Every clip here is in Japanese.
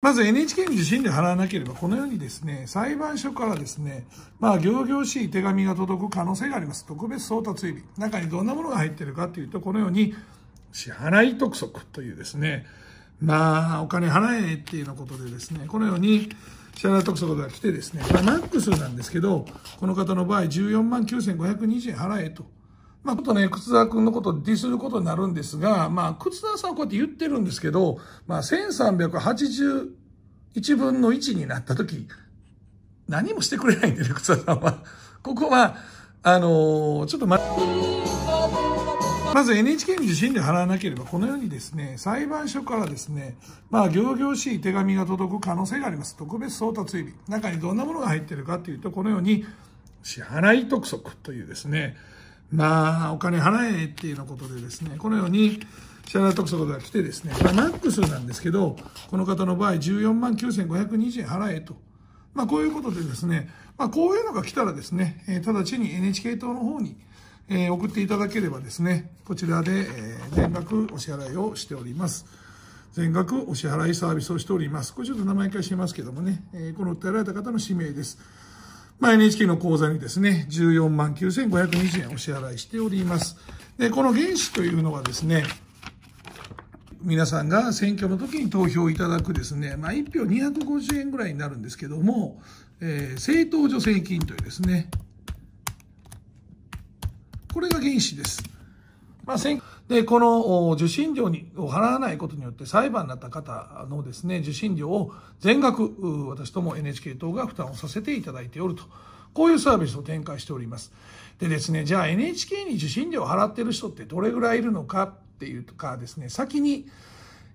まず NHK に受信料払わなければ、このようにですね、裁判所からですね、まあ、行々しい手紙が届く可能性があります。特別送達味。中にどんなものが入っているかというと、このように、支払い督促というですね、まあ、お金払えっていうようなことでですね、このように、支払い督促が来てですね、まあ、マックスなんですけど、この方の場合、14万9520円払えと。まあ、ちょっとね、靴田君のことをディスることになるんですが、まあ、靴田さんはこうやって言ってるんですけど、まあ、1381分の1になった時、何もしてくれないんでね、靴田さんは。ここは、あのー、ちょっとま、まず NHK に受信料払わなければ、このようにですね、裁判所からですね、まあ、行々しい手紙が届く可能性があります。特別送達日。中にどんなものが入ってるかっていうと、このように、支払い督促というですね、まあ、お金払えっていうようなことでですね、このように、支払特措が来てですね、まあ、マックスなんですけど、この方の場合、14万9520円払えと。まあ、こういうことでですね、まあ、こういうのが来たらですね、え直ちに NHK 党の方に、え送っていただければですね、こちらで、え全額お支払いをしております。全額お支払いサービスをしております。これちょっと名前からしますけどもね、えこの訴えられた方の氏名です。まあ、NHK の口座にですね、14万9520円お支払いしております。で、この原資というのはですね、皆さんが選挙の時に投票いただくですね、まあ、1票250円ぐらいになるんですけども、えー、政党助成金というですね、これが原資です。まあ、で、この受信料を払わないことによって裁判になった方のですね、受信料を全額、私ども NHK 等が負担をさせていただいておると。こういうサービスを展開しております。でですね、じゃあ NHK に受信料を払ってる人ってどれぐらいいるのかっていうかですね、先に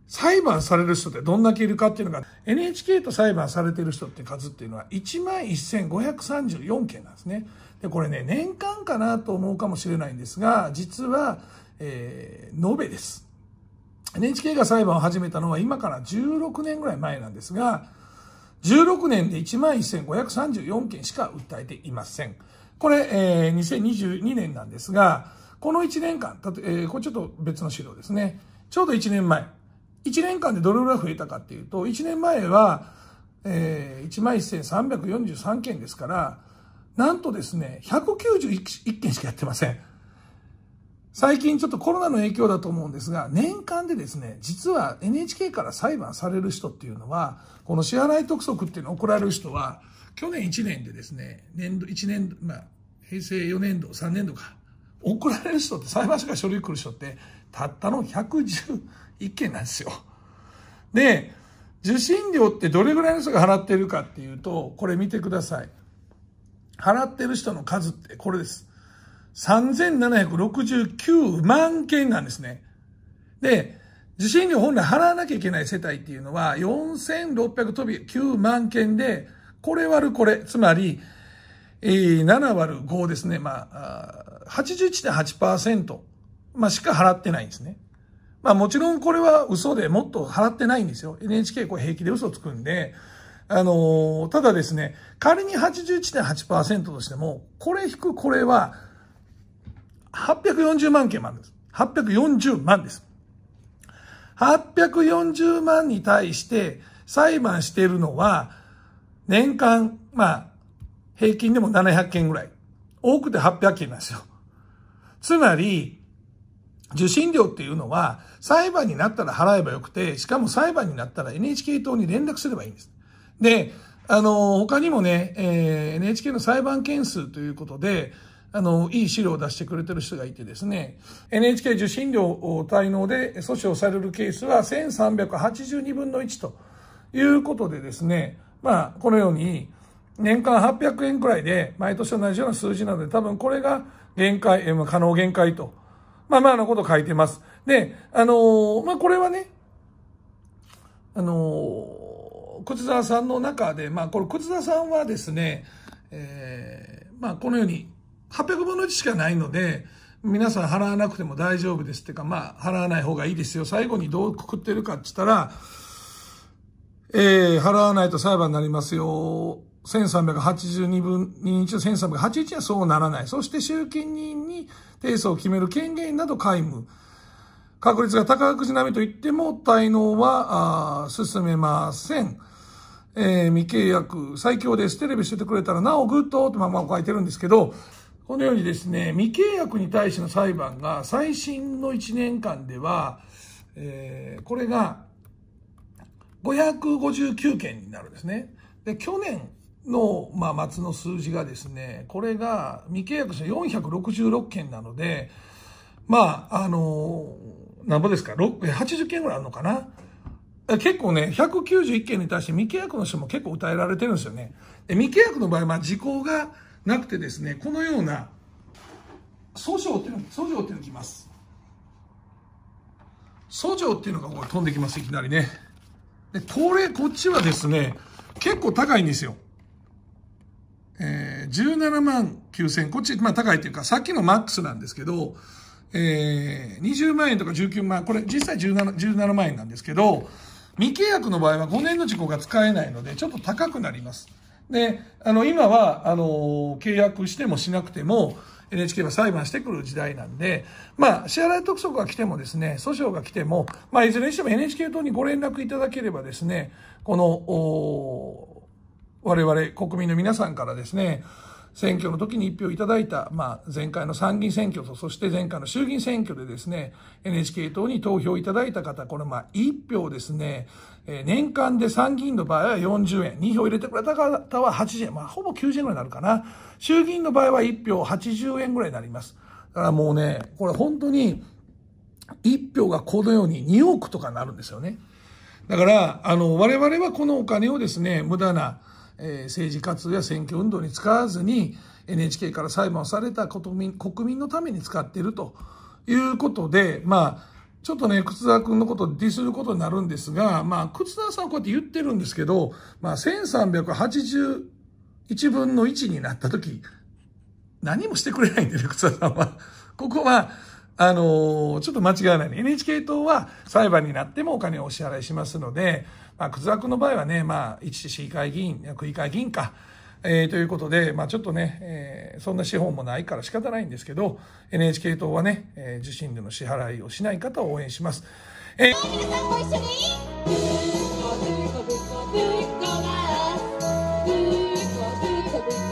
裁判される人ってどんだけいるかっていうのが、NHK と裁判されてる人って数っていうのは11,534件なんですね。で、これね、年間かなと思うかもしれないんですが、実はえー、延べです。NHK が裁判を始めたのは今から16年ぐらい前なんですが、16年で11,534件しか訴えていません。これ、えー、2022年なんですが、この1年間、たとえー、これちょっと別の資料ですね。ちょうど1年前。1年間でどれぐらい増えたかっていうと、1年前は、えー、11,343件ですから、なんとですね、191件しかやってません。最近ちょっとコロナの影響だと思うんですが、年間でですね、実は NHK から裁判される人っていうのは、この支払い督促っていうのを怒られる人は、去年1年でですね、年度、1年、まあ、平成4年度、3年度か、怒られる人って、裁判所が書類来る人って、たったの111件なんですよ。で、受信料ってどれぐらいの人が払ってるかっていうと、これ見てください。払ってる人の数ってこれです。3769万件なんですね。で、受信料本来払わなきゃいけない世帯っていうのは4600飛び9万件で、これ割るこれ、つまり、えー、7割る5ですね。まあ、81.8%、まあ、しか払ってないんですね。まあもちろんこれは嘘でもっと払ってないんですよ。NHK こう平気で嘘つくんで、あのー、ただですね、仮に81.8%としても、これ引くこれは、840万件もあるんです。840万です。840万に対して裁判しているのは、年間、まあ、平均でも700件ぐらい。多くて800件なんですよ。つまり、受信料っていうのは、裁判になったら払えばよくて、しかも裁判になったら NHK 党に連絡すればいいんです。で、あの、他にもね、えー、NHK の裁判件数ということで、あの、いい資料を出してくれてる人がいてですね、NHK 受信料を滞納で訴訟されるケースは1382分の1ということでですね、まあ、このように、年間800円くらいで、毎年同じような数字なので、多分これが限界、可能限界と、まあまあのこと書いてます。で、あのー、まあこれはね、あのー、靴沢さんの中で、まあこれ、靴沢さんはですね、えー、まあこのように800分の1しかないので、皆さん払わなくても大丈夫ですってか、まあ、払わない方がいいですよ。最後にどうくくってるかって言ったら、えー、払わないと裁判になりますよ。1382分、2日1381はそうならない。そして集金人に提訴を決める権限など皆無。確率が高くじ並みと言っても、滞納は、あ進めません。えー、未契約、最強です。テレビしててくれたらなおグッドと、まあまあ書いてるんですけど、このようにですね、未契約に対しての裁判が最新の1年間では、えー、これが559件になるんですね。で、去年の、まあ、末の数字がですね、これが未契約者466件なので、まあ、あのー、なんぼですか、80件ぐらいあるのかな。結構ね、191件に対して未契約の人も結構訴えられてるんですよね。で未契約の場合、まあ、時効が、なくてですね、このような訴状っていうの、訴状っていうのきます。訴状っていうのがこ飛んできます、いきなりね。で、これ、こっちはですね、結構高いんですよ。えー、17万9000、こっち、まあ高いというか、さっきのマックスなんですけど、えー、20万円とか19万円、これ実際 17, 17万円なんですけど、未契約の場合は5年の事故が使えないので、ちょっと高くなります。で、あの、今は、あの、契約してもしなくても、NHK は裁判してくる時代なんで、まあ、支払い督促が来てもですね、訴訟が来ても、まあ、いずれにしても NHK 等にご連絡いただければですね、この、我々国民の皆さんからですね、選挙の時に一票いただいた、まあ、前回の参議院選挙と、そして前回の衆議院選挙でですね、NHK 党に投票いただいた方、これまあ、一票ですね、え年間で参議院の場合は40円、2票入れてくれた方は80円、まあ、ほぼ90円ぐらいになるかな。衆議院の場合は1票80円ぐらいになります。だからもうね、これ本当に、1票がこのように2億とかになるんですよね。だから、あの、我々はこのお金をですね、無駄な、え政治活動や選挙運動に使わずに NHK から裁判をされた国民国民のために使っているということで、まあ、ちょっとね、靴沢君のことをディスることになるんですが、まあ、靴沢さんはこうやって言ってるんですけど、まあ、1381分の1になった時、何もしてくれないんでね、靴沢さんは。ここは、あのー、ちょっと間違いない、NHK 党は裁判になってもお金をお支払いしますので、まあ、クズクの場合はね、まあ、一市議会議員、区議会議員か、えー、ということで、まあ、ちょっとね、えー、そんな資本もないから仕方ないんですけど、NHK 党はね、えー、受信料の支払いをしない方を応援します。えー、皆さんも一緒に